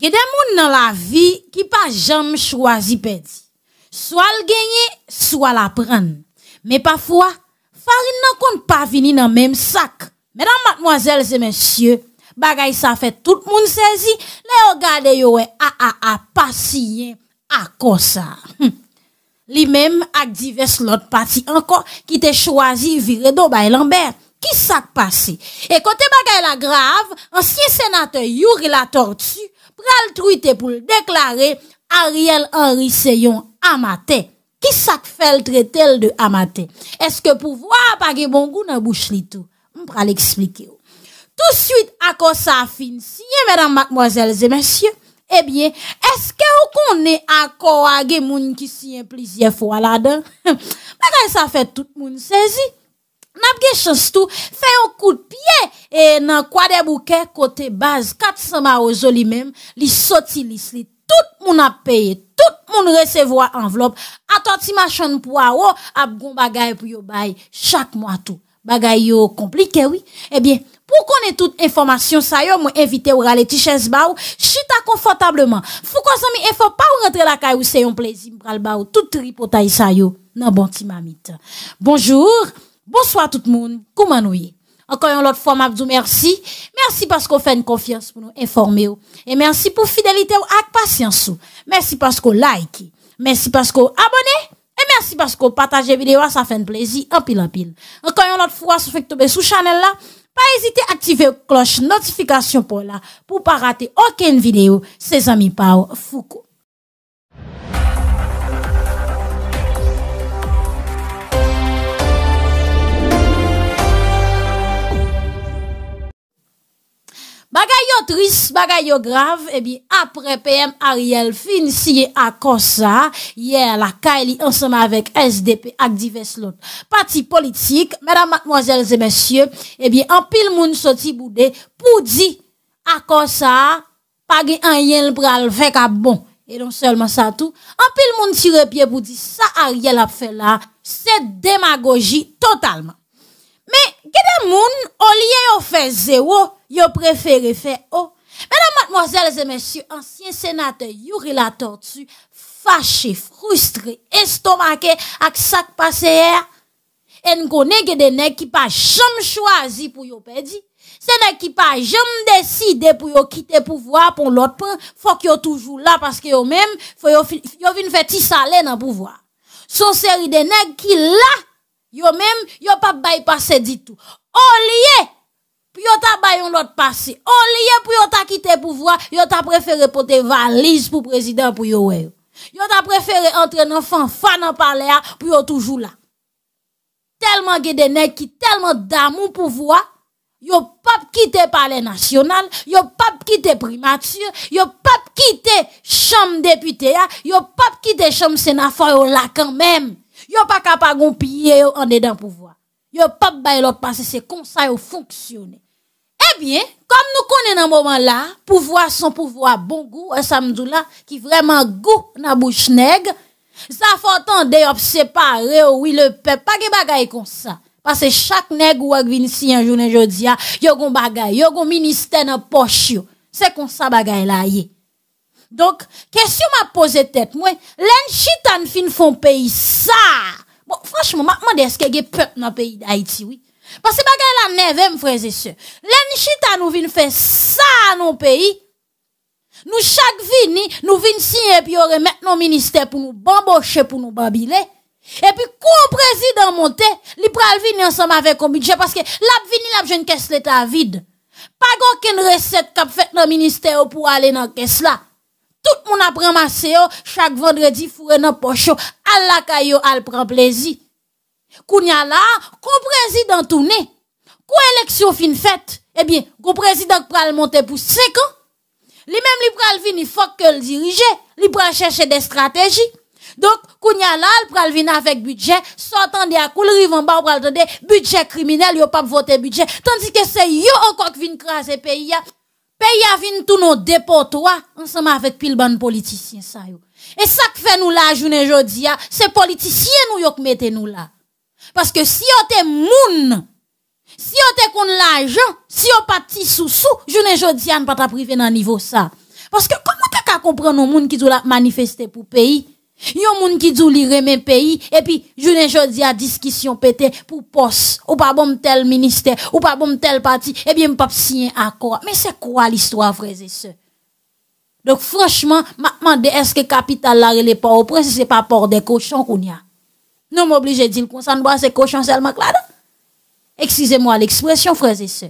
Ge den moun nan la vi ki pa jam chwazi pedi. Swa l genye, swa la pran. Me pafwa, farin nan kon pa vini nan mem sak. Medan matmwazelze men sye, bagay sa fet tout moun sezi, le yo gade yo we a a a pasiyen a konsa. Hm. Li mem ak divers lot pati anko ki te chwazi vire do bay lanber. Ki sak pasi? E kote bagay la grav, ansyen senate yuri la tortu, pral truite pou l deklare Ariel Henry Seyon amate. Ki sak fel tre tel de amate? Eske pou vwa apage mongou nan bouch li tou? Mpral eksplike ou. Tou suite akos sa fin siye, mèdam, mèdam, mòzelze, mèsyo, ebyen, eske ou konè akor age moun ki siye plizye fwa la dan? Mwen kè sa fè tout moun sezi. gen chans tout fait un coup de pied et nan quoi de bouquets côté base 400 marozo li même li sotilis li. Tout moun a payé tout moun recevoir enveloppe à toi ti machan pou a ou, ap bagay pou yo bay chaque mois tout Bagay yo compliqué oui. Eh bien pour connaître toute toute sa yo, mwen evite ou rale tiches ba ou, chita confortablement Fou konsan mi et pas ou rentrer la kay ou un plaisir plaisir pral ba ou, tout tripotaille ça yo nan bon ti mamit. Bonjour. Bonsoir tout le monde. Comment nous y? Encore une autre fois, je vous merci. Merci parce qu'on fait une confiance pour nous informer. Et merci pour fidélité et patience. Merci parce qu'on like. Merci parce qu'on abonne. Et merci parce qu'on partage la vidéo. Ça fait un plaisir. En pile, en pile. Encore une fois, si vous sur sous chaîne, là, pas hésiter à activer la cloche notification pour là, pour pas rater aucune vidéo. Ses amis Pao Foucault. Bagay yo tris, bagay yo grav, ebi eh apre P.M. Ariel fin siye akonsa, ye la ka e li ansama vek SDP ak divers lot. Pati politik, mèdam, mwazèlzè, mèsyè, ebi eh an pil moun soti boudè, pou di akonsa, pagi an yen l pral vek a bon. E non selman sa tou, an pil moun tire pye pou di sa Ariel ap fè la, se demagogi totalman. Kede moun, o liye yo fè zè wò, yo prefère fè wò. Mèdam matmozèl, zè mèsyou, ansyen senatè, yu relator tsu, fache, frustre, estomake, ak sak paseyè, en kone kede nèk ki pa jom chwazi pou yo pèdi, senèk ki pa jom deside pou yo kite pou vwa, pou lòt pè, fòk yo toujou la, paske yo mèm, fòk yo vin fè ti salè nan pou vwa. Sonsèri de nèk ki la, Yo même, yo pas bypassé passé du tout. Au lieu, pour yo ta bail on passé. Au lieu, puis yo ta quitté pouvoir, yo ta préféré porter valise pour président pour yo ouais. Yo ta préféré entrer dans fanfan en palais pour yo toujours là. Tellement de des nèg qui tellement d'amour pouvoir, yo pas quitter palais national, yo pas quitter primature, yo pas quitter chambre député, yo pas quitter chambre sénateur là quand même. Yo pas capable de piller en dedans pouvoir. Yo pas bail l'autre que c'est comme ça yo fonctionne. Eh bien, comme nous connaissons dans moment là, pouvoir son pouvoir bon goût, un samedi là qui vraiment goût dans bouche nègre, ça faut attendre de séparer oui le peuple pas des bagaille comme ça. Parce que chaque nègre ou vient ici un jour aujourd'hui, yo gon bagaille, yo gon ministère dans poche C'est comme ça bagaille là yé. Donc, question m'a posé tête, moi, l'enchitan fin font pays ça. Bon, franchement, m'a demandé est-ce qu'il y a peuple dans le pays d'Haïti, oui. Parce que bagay la neve, frères et nous vient faire ça dans le pays. Nous chaque vini, nous vin signer puis remettre nos ministères pour nous bambocher, pour nous babiler. Et puis, quand le président monte, il pral venir ensemble avec un budget parce que la vini, la jeune caisse l'état vide. Pas aucune recette qu'a fait dans le ministère pour aller dans la caisse là tout moun ap ramase yo, chaque vendredi foure nan pocho, À kayo al pran plezi. Kounya la, kon prezident toune, faite, eleksyon eh fin fèt, bien, kon prezident pral monte pour 5 ans. li même li pral vini fok ke l dirije, li pral chèche de strategi. Donc kounya la, l pral vini avec budget, à couler akou, l rivan ba pral tande, budget criminel, yo pap vote budget, Tandis que yo encore qui viennent kras e pays Pays a vin tout nos dépôt ensemble avec pile bande politiciens ça yo. Et ça que fait nous là journée jodi ah, c'est politiciens nous yo nous là. Parce que si on te moun, si on êtes kon l'argent, si on pas de sous-sous, journée jodi a ah, pas ta privé dans niveau ça. Parce que comment tu qu'à comprendre nos moun qui doit manifester pour pays Yon moun ki dou li remen peyi, epi jounen jodi a discussion pété pour poste, ou pas bon tel ministère, ou pas bon tel parti, et bien mpap siyen accord Mais c'est quoi l'histoire franchement, ma Dok est-ce que eske kapital la rele pa ou pre, se pas pa por de qu'on y a Non m'oblige di l'konsan, ba se koshon selman klada. Eksize mwa l'ekspresyon moi se.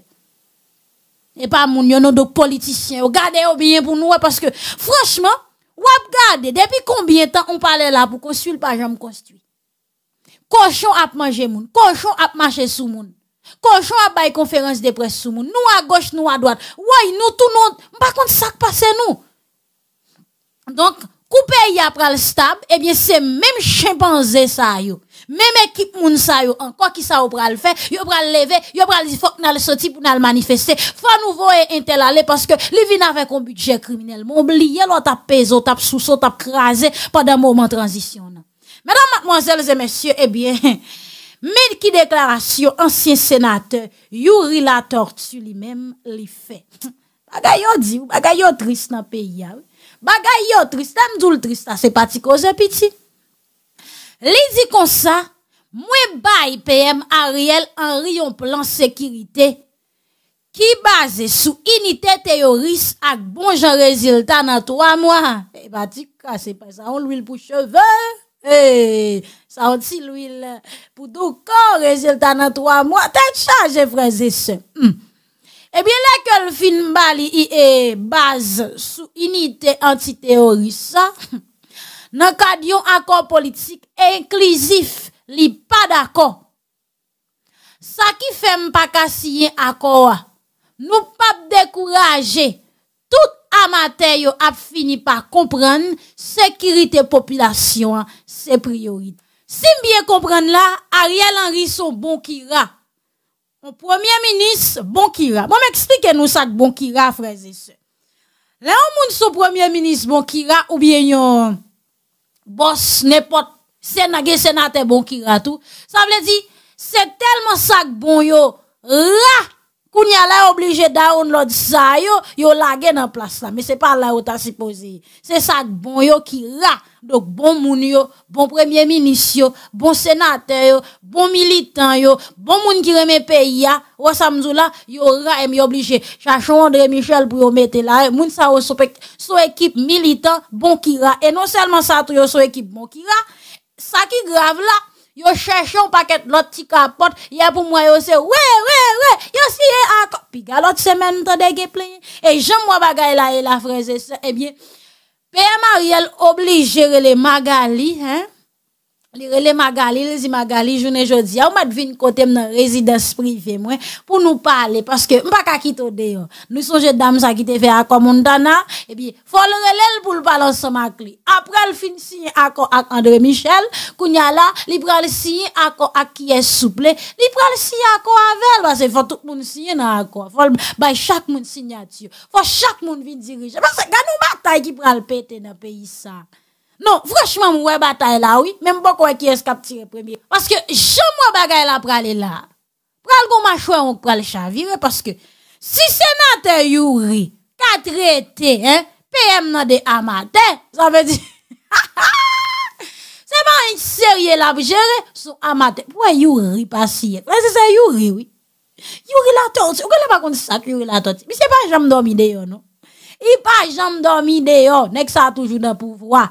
E pa moun yon nou a politisyen, ou gade Regardez bien pour nous, parce que franchement... Wap gade, depuis combien de temps on parlait là pour construire pas jamais construit. Cochon a mangé moun, cochon a marché sous moun. Cochon a bail conférence de presse sous moun. Nous à gauche, nous à droite. Woy, nous tout nous, par contre ça qui passe nous. Donc, couper il a pral stable, eh bien c'est même chimpanzé ça yo. Mem ekip moun sa yo an, kwa ki sa yo pral fe, yo pral leve, yo pral zifok nan le soti pou nan le manifeste, fa nouvo e entel ale, paske li vi nan ve kon budget kriminel, moun bliye lò tap pezo, tap souso, tap krasè, padan mouman tranzisyon nan. Mèdèm mèdèm moun zèl zè mèsyò, ebyen, eh mèd ki deklarasyon ansyen senate, yu ri la tortù li mèm li fe. Bagay yo di, bagay yo trist nan pey yal, ah bagay yo trist, an djoul trist, an ah, se pati kozè piti. Li di kon sa, mwen bay P.M. Ariel an riyon plan sekirite ki baze sou inite teoris ak bonj an reziltan an 3 mwa. E eh, ba di ka, ah, se pa sa on lwil pou cheve, e eh, sa on si lwil pou do kon reziltan an 3 mwa, ten chan jen freze se. Hmm. Ebyen eh la ke l fin bali i e baze sou inite antiteoris sa. nan kade yon akon politik e inklusif li pa d'akon. Sa ki fèm pa kasi yon akon wa, nou pap dekouraje, tout amate yo ap fini pa kompran sekiritè populasyon, se priorite. Si mbyen kompran la, a rye lanri son bonkira. Mon premier minis, bonkira. Bon, bon m'eksplike nou sa k bonkira, freze se. La yon moun son premier minis, bonkira, oubyen yon... boss, n'importe, sénateur bon qui ratou. Ça veut dire, c'est tellement ça que bon yo, là, Kounya là obligé download ça yo, yo lagué dans place là, mais c'est pas là où t'as supposé. C'est ça bon yo qui là. Donc bon moun yo, bon premier ministre yo, bon sénateur yo, bon militant yo, bon moun qui remet pays ya, wa ça là, yo ra et obligé. Chachon André Michel pour yo mettre là, moun sa ou son équipe militant bon qui ra et non seulement ça tout yo son équipe bon qui ra. Ça qui grave là, Yo cherchons un paquet l'autre qui capote. Hier pour moi, yo c'est ouais, ouais, ouais. Yo si est encore. Puis, l'autre semaine, t'en dégue plein. Et j'aime moi bagaille là et la fraise. et eh bien, Père Mariel obligé les Magali, hein. Li rele magali, li zi magali, jounen jodi, a ou ma dvin kote m nan rezidans privi mwen pou nou pale. Paske m pa kakito deyo, nou sonje dam sa ki te fe akwa moun dana, e bi fol relel pou l balan se makli. A pral fin siye akwa ak Andre Michel, kounya la, li pral siye akwa ak kiye souple, li pral siye akwa anvel. Basen, fol tout moun siye nan akwa, fol bay chak moun signatio, fol chak moun vin dirije. Basen, ganou matay ki pral pete nan peyi sa. Non, vrechman m wè batay la wè, mè m bok wè ki es kap tire premier. Paske, jom wè bagay la pralè la. Pral gò m a chwen wè pral chavire, paske, si senate yuri, kat rete, PM nan de amate, sa mè di, seman yu serye la pou jere, sou amate, pou wè yuri pasye, wè se se yuri wè, yuri la toti, wè se se yuri la toti, mi se pa jom domi deyo, non? I pa jom domi deyo, nek sa toujou nan pou wè,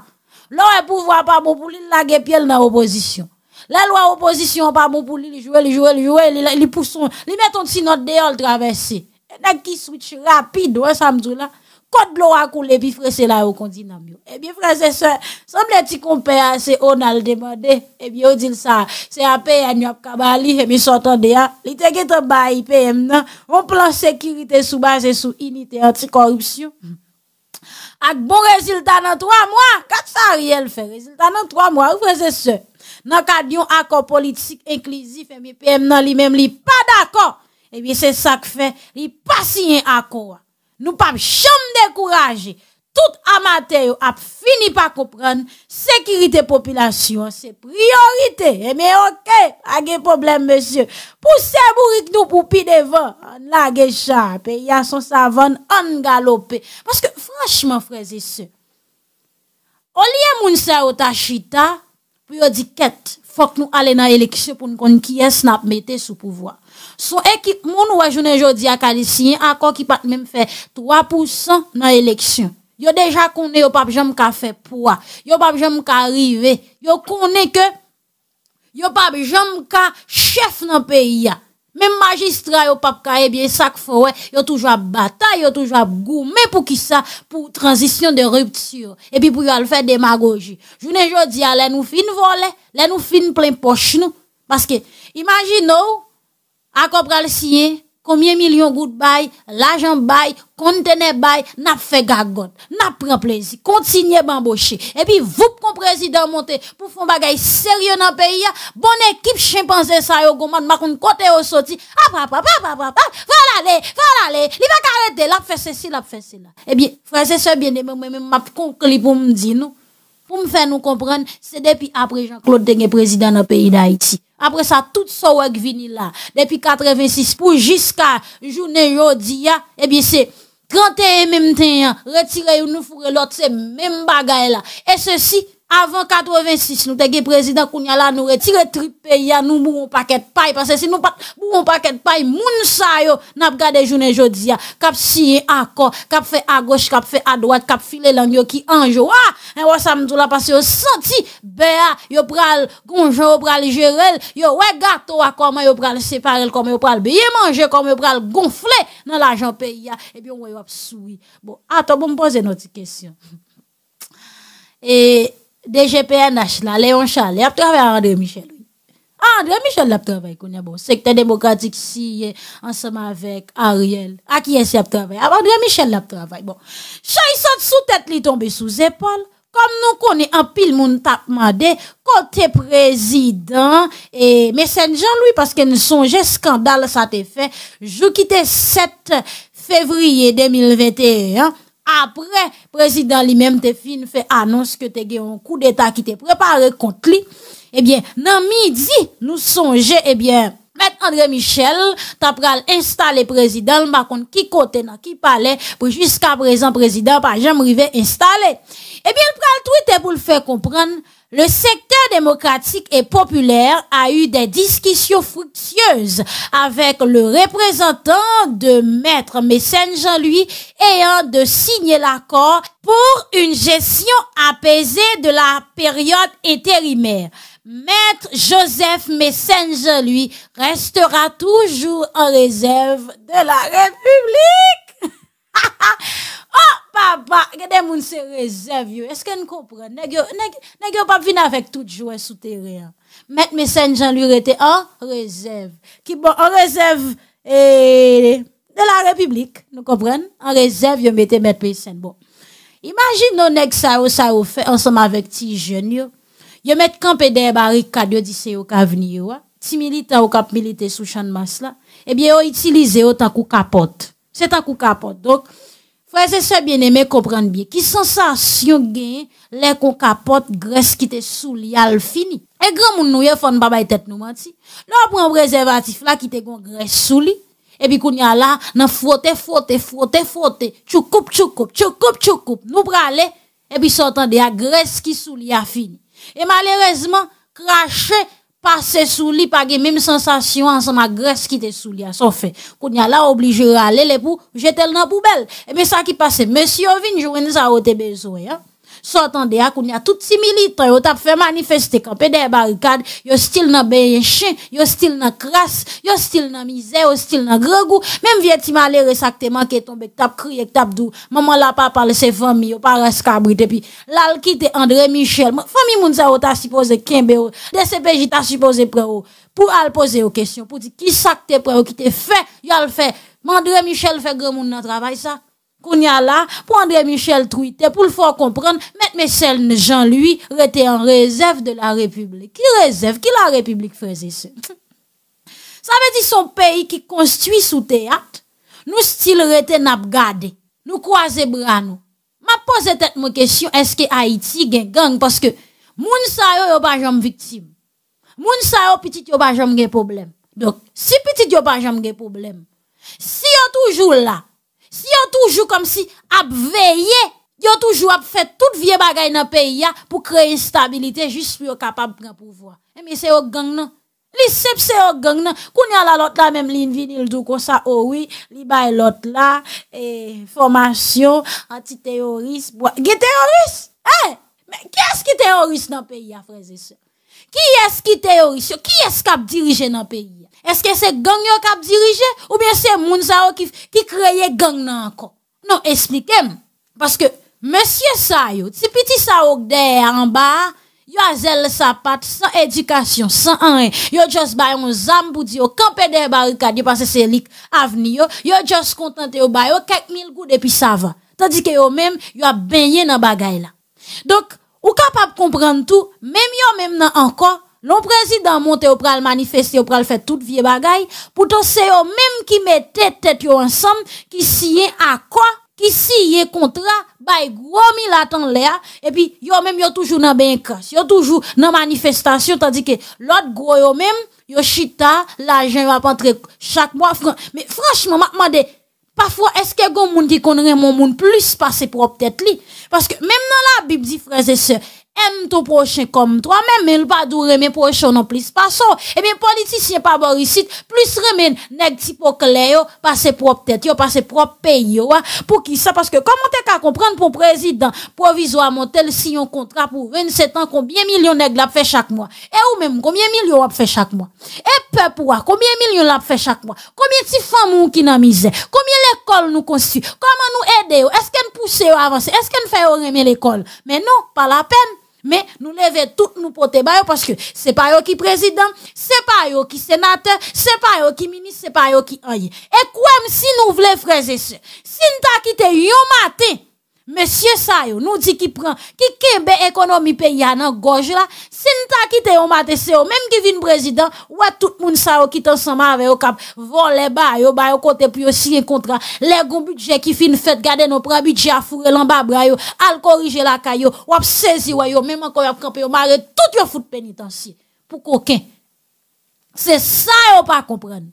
loi est pouvoir pas bon pour lui laguer pied dans l'opposition. La loi opposition pas bon pour lui, il joue, il joue, il joue, il pousse, il met un petit note dehors traverser. Nèg qui switch rapide, ouais ça me là. Quand l'eau a coulé, puis frère, c'est là où on dit et Eh bien, frère, et sœurs, semble-t-il qu'on peut assez, on a le demandé. Eh bien, on dit ça, c'est à payer à Nyop Kabali, et eh bien, sortant de là, il te en bas, IPM, non? On plan sécurité sous base, sous unité anti corruption avec bon résultat dans trois mois. Qu'est-ce que fait? Résultat dans trois mois. Vous faites ça. Dans le cadre d'un accord politique inclusif, e PM n'a lui-même li pas d'accord. Eh bien, c'est ça qui fait. Il pas signé accord. Nous pas jamais décourager. tout amateyo ap fini pa koupren, sekiritè popilasyon, se priorite, e eh, me ok, age problem monsye, pou se burik nou pou pi devan, la ge charpe, ya son savan, an galope, paske franchman freze se, olye moun se otachita, pou yo di ket, fok nou ale nan eleksyon, pou nou kon kiye snap mette sou pouvoi, sou ekik moun wajounen jodi akalisyen, akon ki pat mèm fe 3% nan eleksyon, Yo déjà connaît yo pap jam ka fè poids. Yo pap jam ka arrivé. Yo connaît que yo pap jam ka chef dans pays Même magistrat yo pape ka eh bien ça faut yo toujours à bataille, yo toujours à Mais pour qui ça pour transition de rupture et puis pour yo faire démagogie. Journée jodi a les nous fin voler, les nous fin plein poche nous parce que imaginez, à pral signer combien millions gouttes bail, l'argent bail, conteneur bail, n'a fait gagote, n'a pris plaisir, continuez d'embaucher. Et puis, vous, comme président monté, pour faire bagay sérieux dans le pays, hein. bonne équipe chimpanzé ça yo goman, ma kon kote yo sorti, ah, papa, papa, papa, voilà aller, voilà aller, il va arrêter, l'a fait ceci, l'a fait cela. Eh bien, frères et bien-aimés, moi-même, m'a conclu pour me dire, nous, pour me faire nous comprendre, c'est depuis après Jean-Claude Dengue, président dans pays d'Haïti. Après ça, tout ça que vini là. Depuis 86 pour jusqu'à journée jodi eh bien c'est 31 même temps, retirer nous fourrer l'autre, c'est même bagaille là. Et ceci, avant 86, nous avons président Kounia là, nous le trip pays, nous mourons paquet de paille, parce que si nous mourons paquet de paille, moun sa yo, n'a gardé journée jodi, cap signé accord, cap fait à gauche, cap fait à droite, cap filer langue qui anjo, ah, hein, et wa samdou là, parce que yo senti, béa, yo pral, gonjon, yo pral gérer, yo ouais gâteau à comment yo pral séparer, comment yo pral bien manger, comment yo pral gonfler dans l'argent pays, et bien ouais, yo souri. Bon, attends, bon, me une autre question. Et, DGPNH là, Léon Charles, a travaille avec André Michel. Ah, André Michel l'a travaillé, avec bon. Secteur démocratique si, ensemble avec Ariel. A qui est-ce qu'il A André Michel a travaillé, Bon, chay sous sous tête, li tombe sous épaule. Comme nous, connaissons un pile mon tapman de kote président mais c'est Jean-Louis parce qu'il ne songeait scandale, ça te fait. Je quitte 7 février 2021 apre prezident li menm te fin fè anons ke te gen yon kou d'eta ki te prepare kont li, ebyen eh nan midi nou sonje ebyen eh mèd Andre Michel ta pral installe prezident, lmakon ki kote nan ki pale pou jiska prezant prezident pa jen mrive installe. Ebyen eh pral tout te pou l fè kompran, Le secteur démocratique et populaire a eu des discussions fructueuses avec le représentant de Maître Mécène Jean-Louis ayant de signer l'accord pour une gestion apaisée de la période intérimaire. Maître Joseph Mécène Jean-Louis restera toujours en réserve de la République. Oh, papa, que y a des gens qui réservent. Est-ce que vous comprenez Il ne a pas venir avec tout joué souterrain. Mettre mes jean lui était en réserve. Qui bon, en réserve eh, de la République, nous comprenons En réserve, vous mettez mes saints. Bon. Imaginez que ça vous fait ensemble avec les jeunes. Vous mettez campé des barricades, vous dites que vous êtes venu. Les camp ou sous champ de masse, eh bien, vous utilisez autant de capote. C'est un coup capote. Donc, Frères et sœurs bien-aimés, comprendre bien. Qui sensation gagne les qu'on capote graisse qui te sous le fini. Et grand moun nou fon baba tête nous menti. Là prend préservatif là qui te gon graisse sous li. Et puis qu'on y a là, nan frotter, frotter, frotter, frotter. tu coupes tu coupes Nous prale. Et puis sortant de la graisse qui sous li a fini. Et malheureusement, cracher Pase sou li page mèm sensasyon an sa ma gres ki te sou li a so fè. Koun yal la oblige rale le pou jetel nan poubel. Eme eh sa ki pase, mèsyo vin, jounen sa o te bezwe ya. Sotan de akoun tout si militant, yo tap manifester manifeste des de yo style nan beye chen, yo style nan kras, yo style nan misère yo style nan gregou, menm vie ti malere te manke tombe tap crié tap dou, maman la pa pale se pas pas para puis pi, lal kite André Michel, famille moun sa ou ta supposé kenbe yo, de CPJ ta suppose pour pour pou al pose yo pour pou di sac te pre qui ki fait, fe, a fait. fait André Michel fait gre moun nan travail, ça qu'on là, pour André Michel Twitter, pour le faire comprendre, mettre Michel Jean-Louis rete en réserve de la République. Qui réserve? Qui la République faisait ça? Ça veut dire son pays qui construit sous théâtre, nous style rete nap nous croisons bras nous. Ma pose tête mon question, est-ce que Haïti gen gang? Parce que, moun sa yo yo pas victime. Moun sa yo petit yo pas jam gen problème. Donc, si petit yo pas jam gen problème, si yo toujours là, Si yo toujou kom si ap veye Yo toujou ap fet tout vie bagay nan peyi ya Pou kre instabilite Jus pou yo kapab pran pouvo E eh, mi se yo gang nan Li sep se yo gang nan Kouni alalot la menm lin vinil du konsa owi oh Li bay lot la e, Formasyon, antiteorist Ge teorist? Eh, ki eski teorist nan peyi ya freze se? Ki eski teorist? Ki eskap dirije nan peyi? Est-ce que c'est gang qui a dirigé ou bien c'est sao qui qui créé gang nan encore Non, expliquez-moi. Parce que monsieur yo, si petit yo derrière, en bas, yo zèle sa pat sans éducation, sans rien. Yo just ba un zam pour dire des barricades parce que c'est lik avenir. Yo, yo just contenté au ba yo quelques mille goûts depuis ça va. Tandis que yo même yo a baigné dans bagaille là. Donc, ou capable comprendre tout, même yo même encore non président monte au pral manifester, au pral fait toute vieille bagaille. Pourtant, c'est eux même qui mettait tête ensemble, qui à quoi qui signent contrat, bay gros milat en l'air, et puis yo même yo toujours dans ben yo toujours dans manifestation, tandis que l'autre gros yo même, yo chita, l'argent va rentrer chaque mois. Mais franchement, m'a demandé, Parfois, est-ce que y a qui connaît mon monde plus par propre tête Parce que même dans la Bible dit, frères et sœurs, aime ton prochain comme toi-même, mais il pas doure mes prochain non plus pas ça. Et bien, politicien pas boricite, plus remène nèg typocléo, pas ses propres têtes, pas ses propres pays, hein. pour qui ça? Parce que comment t'es qu'à comprendre pour président, provisoire montel si un contrat pour 27 ans, combien millions nèg l'a fait chaque mois? Et ou même, combien millions l'a fait chaque mois? Et peuple, combien millions l'a fait chaque mois? Combien de femmes qui n'a misère? Combien l'école nous construit? Comment nous aider? Est-ce qu'elle pousse avancer? Est-ce qu'elle fait remettre l'école? Mais non, pas la peine. Mais nous levons tout nous porter parce que c'est pas eux qui président, c'est pas eux qui sénateur, c'est pas eux qui ministre, c'est pas eux qui rien. Et quoi si nous voulons frères et sœurs, si nous quitté un matin Mesye sa yo, nou di ki pren, ki kembe ekonomi pe yana goj la, sin ta kite yon mate se yo, menm ki vin prezident, wap tout moun sa yo kite ansan ma ave yo kap, von le ba yo, ba yo kote pi yo si yon kontra, le goun budget ki fin fet gade nou prabidje a fure lan bab rayo, al korije la kayo, wap sezi wayo, menm an kon yap kamp yo, ma re tout yo foute penitansi, pou koken. Se sa yo pa komprenn.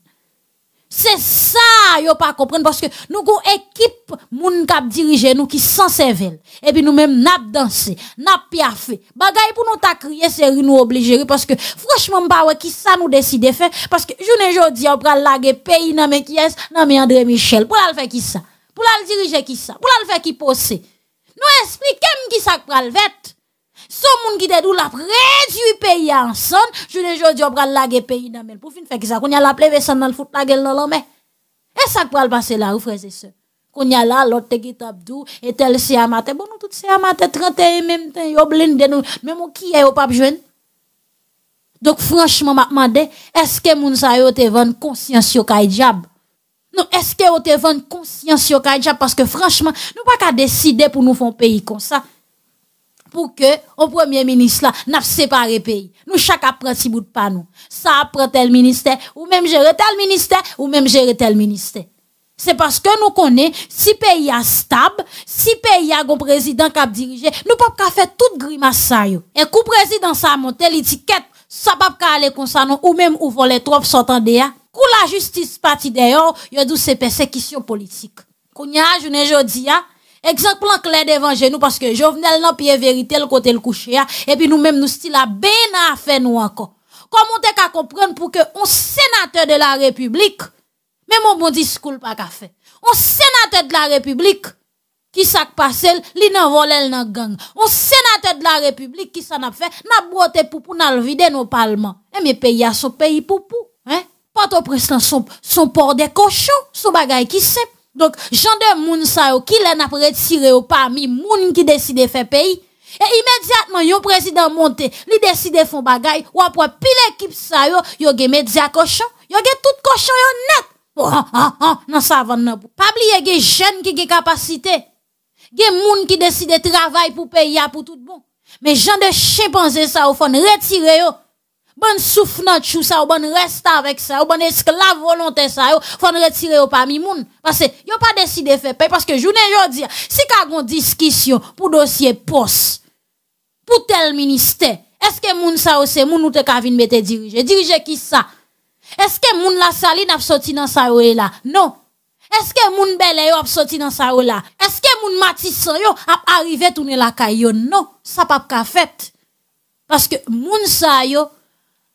C'est ça, yo pas comprendre parce que nous avons équipe moun k'ap dirige nous qui sans cervelle. Et puis nous même n'a danser, n'a piafé. Bagay pour nous ta crier c'est nous obliger parce que franchement pas qui ça nous décider faire parce que journée jodi on pral laguer pays nan mais qui est nan mais André Michel pour la faire qui ça? Pour la diriger qui ça? Pour la faire qui poser? Nous expliquer qui ça pral fait. Son moun ki ou la réduit pays ensemble, je ne jodi on pral laguer pays dans mel. Pour fin faire ça, qu'on a la pleve sans dans le foot la gueule dans l'homme. Et ça va passer là, ou frères et sœurs. Qu'on y a là l'autre qui tape et tel c'est matin. Bon nous tout c'est amateur 31 même temps, yo blinde nous, même qui est au pape jeune. Donc franchement m'a demandé, est-ce que moun sa yo te vendre conscience yo kay diable Non, est-ce que yo te vendre conscience yo kay diable parce que franchement, nous pas qu'à décider pour nous faire pays comme ça pour que au premier ministre là n'a séparé pays nous chaque apprend si bout de pas nous ça apprend tel ministère ou même gérer tel ministère ou même gérer tel ministère c'est parce que nous connaissons, si pays a stable, si pays a un président qui a dirigé, nous ne pouvons pas faire toute grimace ça. Et coup président ça a monté l'étiquette, ça ne peut pas aller comme ça, ou même ouvrir les troupes, sortant de hein. la justice partie d'ailleurs, il y a ces persécutions politiques. Kounya, je ne Eksenklon klen devan genou paske jovenel nan piye verite l kote l kouche ya epi nou menm nou stila ben a fe nou anko. Komon te ka kompren pou ke on senate de la republik men mou moun di skoul pa ka fe. On senate de la republik ki sak pasel li nan volel nan gang. On senate de la republik ki san ap fe nan brote poupou nan l vide nou palman. Eme peya eh, sou peyi poupou. Patou preslan son por de kochou sou bagay ki sep. Donc, genre de moun sa yo, ki l'en a retiré ou parmi moun ki de faire payer. Et immédiatement, yon président monte, li deside fon bagay, ou des pile ekip sa yo, yo ge media cochon yo ge tout cochon yon net. Oh, oh, oh, nan ont Pabli des ge ki ge moun qui décide de travailler pour pays pour tout bon. mais gens de chimpanze sa yo fon retire yo, Bon souf nan chou sa ou bon resta avek sa ou Bon eske la volante sa ou Fon retire ou pa mi moun Pase yo pa deside fe pe Pase ke jounen yo di Si ka gon diskisyon pou dosye pos Pou tel minister Eske moun sa ou se moun oute kavin bete dirije Dirije ki sa Eske moun la saline ap soti nan sa ou e la Non Eske moun bele yo ap soti nan sa ou la Eske non. moun mati sa yo ap arrive toune la kayon Non Sa pa pa ka fet Pase ke moun sa yo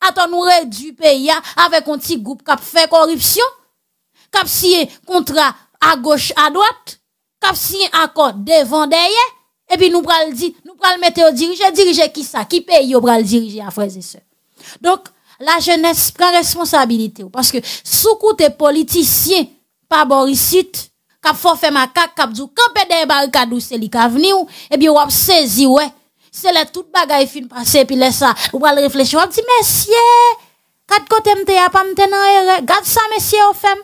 Attends, nous réduit pays hein, avec un petit groupe qui fait corruption, qui signé contrat à gauche, à droite, qui signé accord devant derrière, et puis nous pral dire, nous pral mettre au diriger, diriger qui ça, qui paye, au pral diriger à frères et sœurs. Donc, la jeunesse prend responsabilité, parce que sous côté politicien, pas boricite, qui fait macaque, qui dit, camper des barricade, où c'est lui qui venu, et puis on saisi, ouais c'est là toute bagaille fin passé puis là ça ou pas réfléchir on dit monsieur quatre côtés, me t'a pas me t'en regarde ça monsieur au femme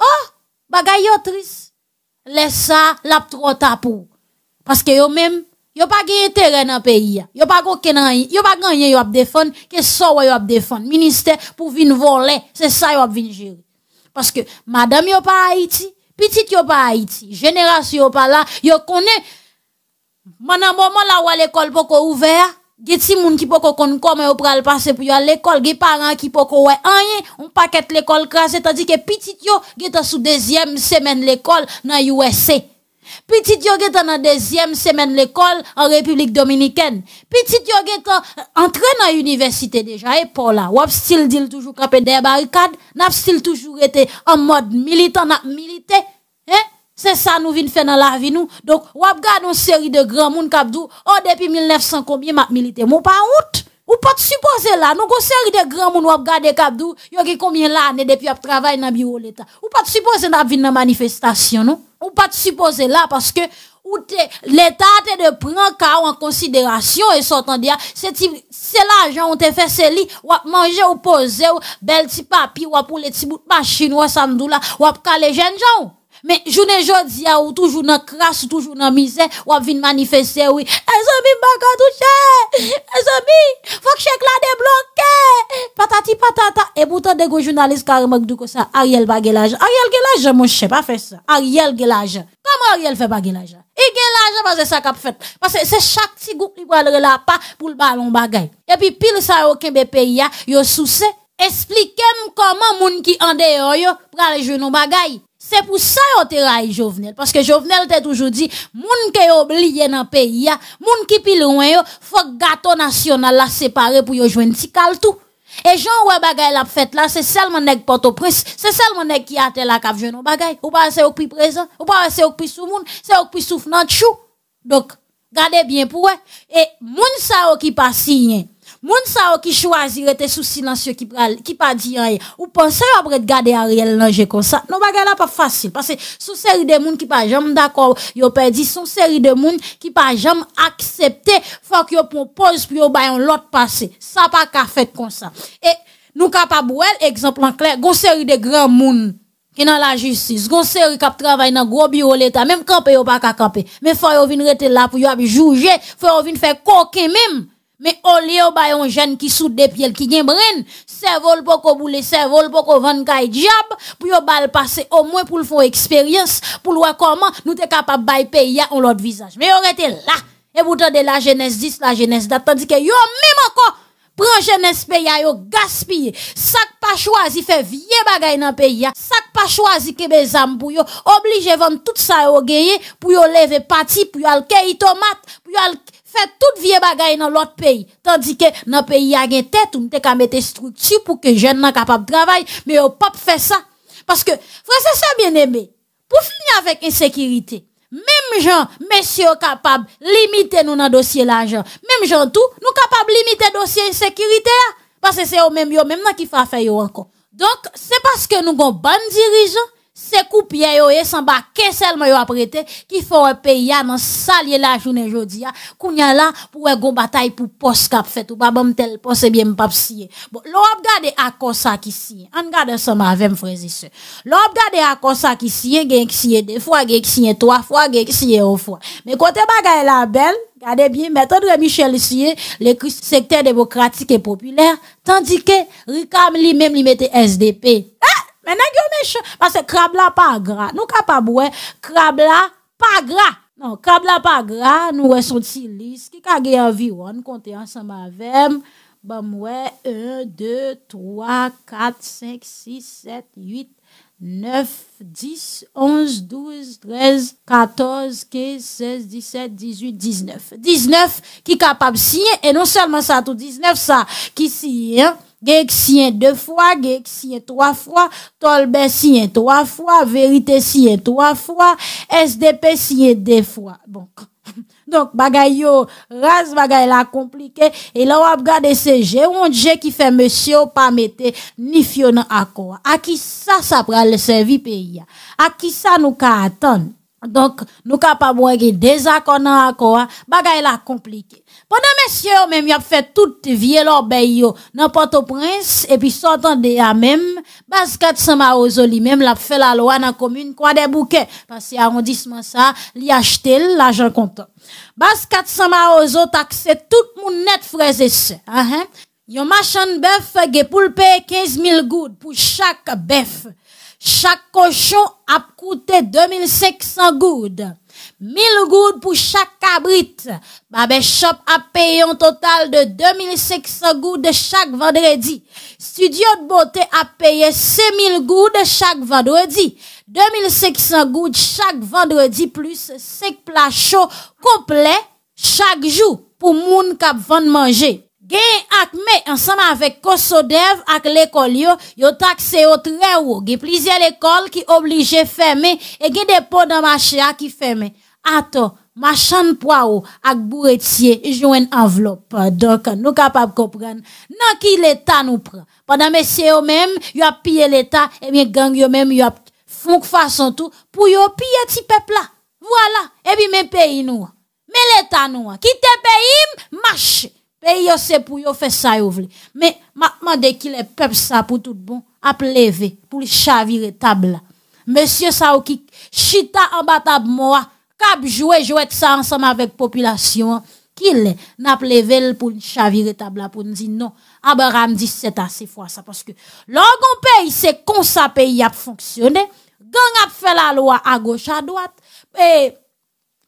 oh bagaille triste laisse ça la trop tard pour parce que yo même Yo pas gagné terrain dans pays ils Yo pas gagné ils yi. pas gagné yo a défendre que ça so yo a défendre ministère pour venir voler, c'est ça ils ont venir gérer. Parce que madame yo pas Haïti, petite yo pas Haïti, génération yo pas là, ils connaissent Maintenant, mhm. moment la wa l'école l'école ouvert, ouver, ge moun ki poko ko kon ou pral passé pou y al l'école, ge parents ki poko ko wè anye, on paket l'école krasè, tandis que pitit yo ge sou deuxième semaine l'école nan USA. Pitit yo ge nan deuxième semaine l'école en République Dominicaine. Pitit yo ge ta entre nan université déjà, et pour la, wap still dil toujours camper de barricade, nap stil toujours été en mode militant, n'a milité. C'est ça nous vient faire dans la vie nous. Donc, ou regarde une série de grands monde qui dit "Oh depuis 1900 combien m'a milité mon pas route." Ou pas de supposer là, nous une série de grands mouns qui ont gardé y a combien d'années depuis qu'ils travail dans le bureau de l'État. Ou pas de supposer là, dans manifestation, non? Ou pas de supposer là, parce que l'État te de prendre en considération et sortant de là, c'est l'argent ou te fait, c'est lit, ou manger ou poser, ou bel petit papi, ou pour les petits bouts de machine, ou ça nous ou à les jeunes gens. Men, jounen joun ziya ou toujoun nan kras, toujoun nan mizè, wap vin manifestè wè. E eh, zomi mba katouche, e eh, zomi, fok chèk la deblokè, patati patata. E moutan dego jounalist kare magdou kosa, Ariel bagelajè. Ariel gelajè, moun chè, pa fè sa. Ariel gelajè. Koman Ariel fè bagelajè? E gelajè, mwazè sa kap fèt. Pase, se chak ti gout li wale rela pa pou l'balon bagay. E pi pil sa okèm bepe ya, yo souse, esplikem koman moun ki ande yo yo prale jounon bagay. Se pou sa yo te ray jovenel, paske jovenel te toujou di, moun ke yo bliye nan peyi ya, moun ki pi loun yo, fok gato nasyonal la separe pou yo jwen ti kal tou. E joun wè bagay la fèt la, se selman neg poto pres, se selman neg ki ate la kap jwen nou bagay, ou pa wè se ouk pi prezant, ou pa wè se ouk pi sou moun, se ouk pi souf nan tchou. Dok, gade bien pou wè. E moun sa yo ki pasi yen, Moun sa qui choisit rester sous silencieux qui qui pas dit rien. Ou ou après regarder Ariel j'ai comme ça. Non bagay la pas facile parce que sous série de moun qui pas jamais d'accord, yo perdu son série de moun qui pas jamais accepté faut que yo propose pour yo bay un l'autre passé. Ça pas ka fait comme ça. Et nous capable exemple en clair, gon série de grand moun qui dans la justice, gon série qui travaille dans gros bureau l'état, même camper pa pas camper. Mais faut yo vin rete là pour yo juger, faut yo vin faire coquin même mais au lieu de bah, un jeune qui sous des pieds qui gagne brain, vol pour qu'on boule, vol pour qu'on vende kay diable pour qu'on bal passer au moins pour le faire expérience, pour voir comment nous t'es capable pays payer en l'autre visage. Mais on était là. Et vous de la jeunesse 10, la jeunesse date, tandis que yo même encore Vous jeunesse pays ya yo gaspye, pas pas fait vieux vie bagay pays pays, ya, pas pas choisi mes zam pour obligé vendre vendre tout au yo Pour pou lever parti, pour pou yo alke tomate, pour y'a alke fait toute vieille bagaille dans l'autre pays. Tandis que dans le pays, il y a une tête, on peut mettre structures pour que les jeunes soient capables de travailler, mais on pas fait ça. Parce que, frère, ça bien aimé. Pour finir avec insécurité, même gens, messieurs capables limiter nous dans dossier l'argent. Même gens tout, nous capables limiter dossier insécurité hein. parce que c'est eux-mêmes eux-mêmes qui font affaire encore. Donc, c'est parce que nous avons bon dirigeant Sekou piye yo e san ba kesel Mwen yo aprete ki fwere pe Yanan salye la jounen jodi ya Kou nyan la pou e go batay pou pos kap fet Ou baban mtel pos e bie mpap siye Bo lop gade akosak isye An gade san ba avem frezi se Lop gade akosak isye Gen kisye de fwa gen kisye toa Fwa gen kisye o fwa Men kote ba gane la bel Gade bie metod re michel siye Le kriste sekter demokratik e popüler Tandike rikam li mem li mette SDP Ha! Ah! Mè nan gyo mè chè? Basè krab la pa gra. Nou kapab wè, krab la pa gra. Non, krab la pa gra, nou wè son ti lis. Ki kage avi wè, nou konte ansan ma vèm. Bam wè, 1, 2, 3, 4, 5, 6, 7, 8, 9, 10, 11, 12, 13, 14, 15, 16, 17, 18, 19. 19 ki kapab siye, e non selman sa tou 19 sa ki siye. Gek siyen 2 fwa, gek siyen 3 fwa, tolbe siyen 3 fwa, verite siyen 3 fwa, SDP siyen 2 fwa. Bon. Donk bagay yo rase bagay la komplike, e la wap gade seje, ondje ki fe meseyo pa mete nifyonan akwa. Aki sa sa pra le servi pe iya. Aki sa nou ka atan. Donk nou ka pa mwenge dezakonan akwa, bagay la komplike. Pendant messieurs même il a fait tout vieux l'orbeille dans Port-au-Prince et puis sortant de à même base 400 lui même l'a fait la loi dans la commune quoi des bouquets parce que arrondissement ça a acheté l'argent comptant. Base 400 maozo, taxé tout monde net frères et sœurs. Hein? hein. Yon machin bœuf ge payer 15 000 gouttes pour chaque bœuf. Chaque cochon a coûté 2500 gouttes. 1000 gouttes pour chaque abrite. a payé un total de 2500 gouttes chaque vendredi. Studio de beauté a payé 5000 gouttes chaque vendredi. 2500 gouttes chaque vendredi plus 5 plats chauds complets chaque jour pour moun kap vend manger. Gen akme ensemble avec kosodev ak l'école yo, yo takse yo haut. ou. Gen Plusieurs écoles qui oblige et et gen pots dans ma a qui ferment. Attends, machan poireau ak bourretier jouen enveloppe donc nous capable comprendre dans qui l'état nous prend pendant messieurs eux-mêmes ils a pillé l'état et eh bien gang eux-mêmes ils a font façon tout pour yo piller petit peuple là voilà et bien même pays nous mais l'état nous qui te pays marche pays yo c'est pour yo faire ça yo vle mais maintenant dès qu'il est peuple ça pour tout bon à lever pour chavirer table monsieur ça qui chita en bas table moi cap jouer jouer ça ensemble avec population qu'il n'a levé pour chavirer table pour nous dire non Abraham dit c'est assez fois ça parce que lorsqu'on pays c'est qu'on ça pays a fonctionné gang a fait la loi à gauche à droite et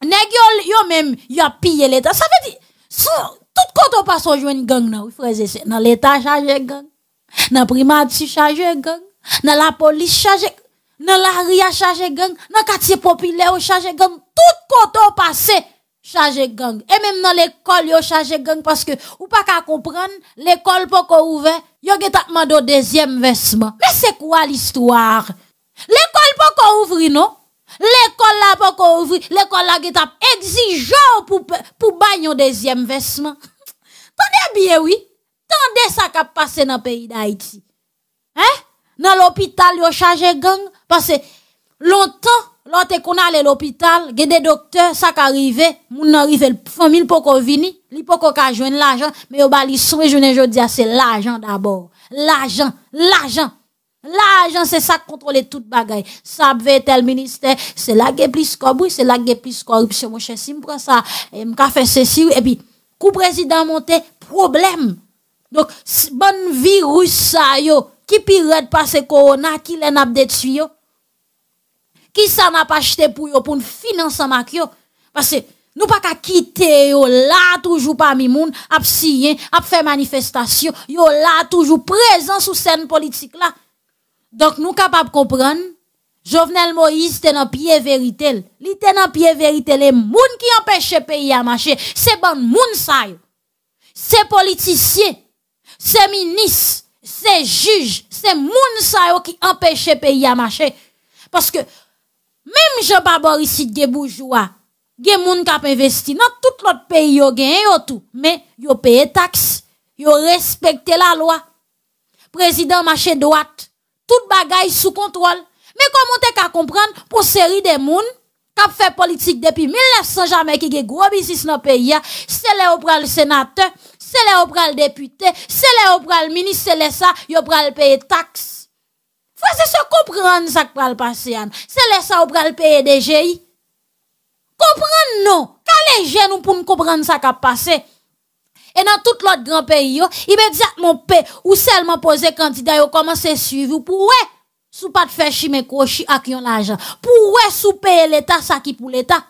nèg yo même y a pillé l'état ça veut dire tout quand on passe au joint gang là frères et dans l'état chargé gang dans primature chargé gang dans la police chargé nan la ria chaje gen, nan katiye popile yo chaje gen, tout koto pase chaje gen, e menm nan l'ekol yo chaje gen, paske ou pa ka kompren, l'ekol pou kouve, yo getap mando dezyem vesman. Men se kwa l'istouar? L'ekol pou kouvri nou? L'ekol la pou kouvri, l'ekol la getap egzi jou pou banyo dezyem vesman. Konde biye wii, konde sa ka pase nan peyi da iti? Nan l'opital yo chaje gen, Pase, lontan, lante kon ale l'opital, gede dokter, sa ka rive, moun nan rive l'famil pou kon vini, li pou kon ka jwen l'ajan, me yo ba li sou rejwen enjou diya, se l'ajan d'abor. L'ajan, l'ajan, l'ajan, se sa kontrole tout bagay. Sa bve tel minister, se la ge plis korbou, se la ge plis korbou, se mwen chesim prasa, mwen ka fese siri, epi, kou prezident monte, problem. Donk, bon virus sa yo, ki pi red pase korona, ki len apde tsuyo, qui s'en n'a pas acheté pour pour financer ma Parce que nous pas qu'à quitter yo là, toujours parmi moun, à signer, à faire manifestation, yo là, toujours présent sous scène politique là. Donc nous capables de comprendre, Jovenel Moïse est dans pied vérité. Il était dans pied vérité. Les gens qui empêchent pays à marcher, c'est bon moun ça yo. C'est politiciens, c'est ministres, c'est juges, c'est moun ça qui empêchent pays à marcher. Parce que Mem je babor isi ge boujwa, ge moun kap investi nan tout lot peyi yo gen yo tou, men yo peye taks, yo respekte la lwa. Prezident machè doat, tout bagay sou kontrol, men komon te ka kompran pou seri de moun kap fe politik depi 1900 jamè ki ge grobisis no peyi ya, se le opra l senate, se le opra l depute, se le opra l mini, se le sa, yo opra l peye taks. Kwa se se kompran sak pral pase yon? Se le sa ou pral peye deje yon? Kompran nou? Ka le jen ou pou m kompran sak ap pase? E nan tout lot gran peyi yo, ibe diat moun pe, ou sel mwen pose kantida yo, koman se suivi pou we, sou pat fechi me koshi ak yon lajan. Pou we sou peye leta sakipou leta.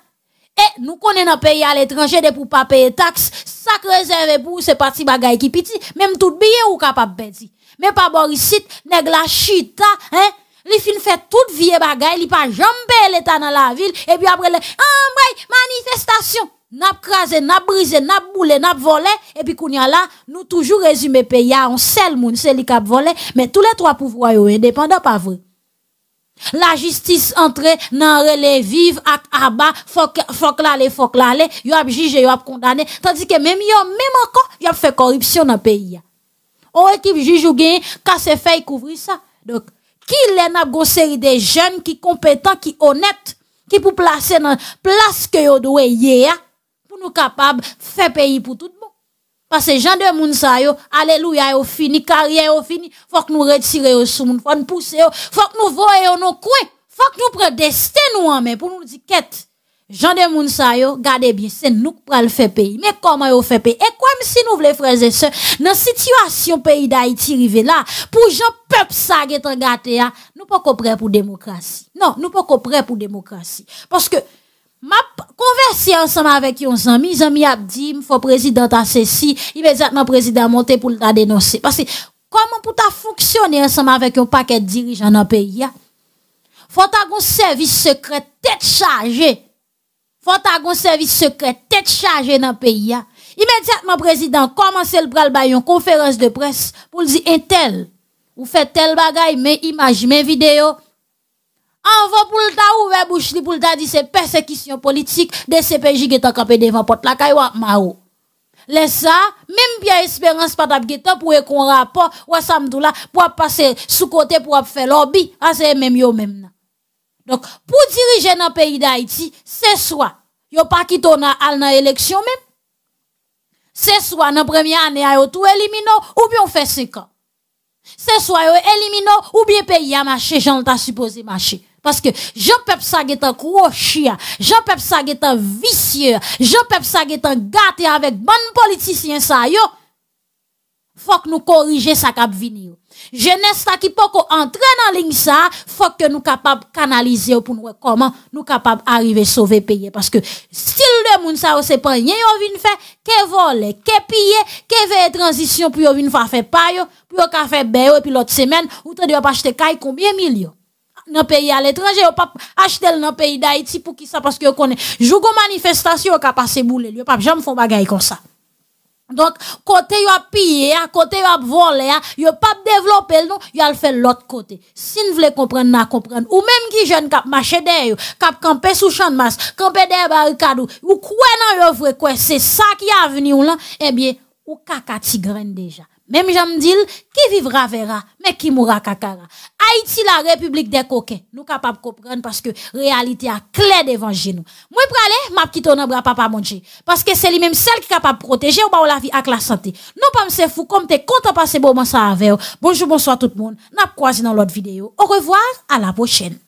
E nou konen ap peye al etranje de pou pa peye taks, sak rezerve pou se pati bagay ki piti, mem tout biye ou kap ap beti. mais pas Borisite, nèg la chita, hein? Li fin fait toute vie bagay, li pas jamais l'état dans la ville et puis après le ah manifestation n'a crasé, n'a brisé, n'a boulé, n'a volé et puis kounya là, nous toujours résumer pays à un seul monde, c'est li qui volé, mais tous les trois pouvoirs indépendants pas vrai. La justice entre nan relève vive ak aba, fok, fok lale, fok lale, yo ap Il yo a condamné tandis que même yo, même encore yo fait corruption dans le pays on équipe juge ou quand c'est fait il couvrir ça. Donc, qui les n'a pas série des jeunes qui compétents, qui honnêtes, qui pour placer dans place que vous doit pour nous capables faire pays pour tout le monde. Parce que gens de moun sa yo, alléluia yo fini, carrière yo fini, faut que nous retirions au sous moun, faut nous pousser faut que nous voyons nos coins, faut que nous prenions destin nous en main pour nous dire quête. Jan de moun sa yo, gade bie, se nou pral fè peyi. Me koman yo fè peyi? E kwem si nou vle freze se, nan sitwasyon peyi da iti rive la, pou jan pep sa gete gate ya, nou po kopre pou demokrasi. Non, nou po kopre pou demokrasi. Paske, ma konverse ansama vek yon zami, zami ap di, mfo prezident asesi, ime zatman prezident monte pou la denose. Paske, koman pou ta foksyone ansama vek yon paket dirijan nan peyi ya? Fota goun servis sekre, tet chaje. faut un service secret tête chargée dans le pays. Immédiatement, président, commencez le bras une conférence de presse pour dire un tel, ou fait tel bagaille, mais image, mais vidéo. Envoie pour le ta ouvert bouche pour le ta dire c'est persécution politique des CPJ qui est campé devant porte la caille ou. Les ça, même bien espérance pas d'abguetan pour qu'on rapport, ou samdoula, pour passer sous côté pour faire lobby, ah, c'est même yo même donc, pour diriger dans le pays d'Haïti, c'est soit, yo pas quitté dans l'élection même, c'est soit dans la première année, yo tout éliminé, ou bien on fait 5 ans. C'est soit yo éliminé, ou bien pays a marché, j'en t'a supposé marcher. Parce que Jean-Pep ça est un chien, Jean-Pep ça est un vicieux, Jean-Pep ça est un gâté avec bon politicien ça yo. Faut que nous corriger ça cap Yo jeunesse qui peut entrer dans la ligne ça, faut que nous capables canaliser pour nous comment nous capables arriver sauver le pays parce que si le monde ça c'est pas rien yo vient faire que voler, que pille, que veille transition pour yo vient faire pas yo, pour yo ka faire et puis l'autre semaine ou t'as pas acheter caille combien millions dans pays à l'étranger, ou pas acheter dans pays d'Haïti pour qui ça parce que connaît. Jour manifestation, vous ka passer boule, ou pas jamais faire bagaille comme ça. Donc, côté yo a pillé, côté yo a volé, a pas développé non, y a fait l'autre côté. Si vous voulez comprendre, na comprendre. Ou même qui jeune cap marcher derrière, cap camper sous champ de masse, camper derrière barricade ou quoi y le vrai quoi, c'est ça qui est venu là, eh bien, ou kaka tigrène déjà. Même j'aime dire, qui vivra verra, mais qui mourra kakara. Haïti, la république des coquins. Nous capables de comprendre parce que réalité a clair devant nous. Moi, Je ma petite mon bras papa manger. Parce que c'est lui-même celle qui est capable de protéger ou de la vie avec la santé. Non, pas me fou, comme t'es content passer bon moment ça avec Bonjour, bonsoir tout le monde. N'a croisé dans l'autre vidéo. Au revoir, à la prochaine.